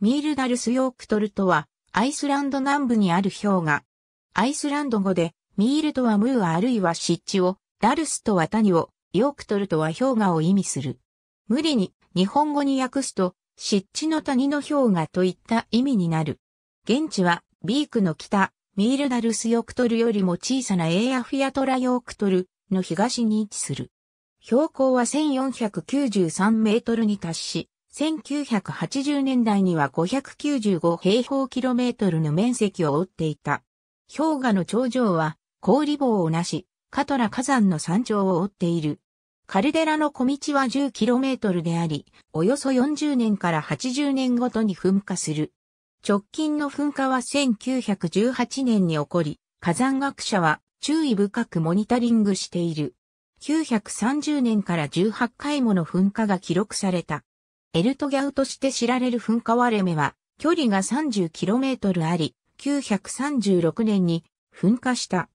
ミールダルスヨークトルとは、アイスランド南部にある氷河。アイスランド語で、ミールとはムーアあるいは湿地を、ダルスとは谷を、ヨークトルとは氷河を意味する。無理に、日本語に訳すと、湿地の谷の氷河といった意味になる。現地は、ビークの北、ミールダルスヨークトルよりも小さなエーアフィアトラヨークトルの東に位置する。標高は1493メートルに達し、1980年代には595平方キロメートルの面積を追っていた。氷河の頂上は氷棒をなし、カトラ火山の山頂を覆っている。カルデラの小道は1 0キロメートルであり、およそ40年から80年ごとに噴火する。直近の噴火は1918年に起こり、火山学者は注意深くモニタリングしている。930年から18回もの噴火が記録された。エルトギャウとして知られる噴火割れ目は、距離が 30km あり、936年に噴火した。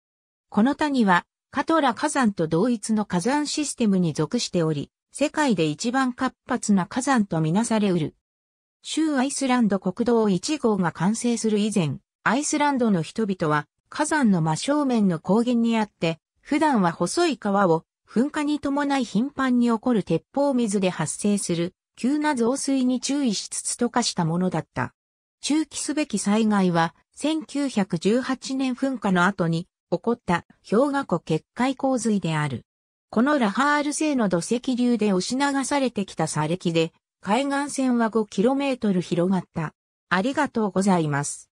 この谷は、カトラ火山と同一の火山システムに属しており、世界で一番活発な火山とみなされうる。州アイスランド国道1号が完成する以前、アイスランドの人々は火山の真正面の高原にあって、普段は細い川を噴火に伴い頻繁に起こる鉄砲水で発生する急な増水に注意しつつと化したものだった。中期すべき災害は、1918年噴火の後に起こった氷河湖決壊洪水である。このラハール製の土石流で押し流されてきた砂礫で、海岸線は 5km 広がった。ありがとうございます。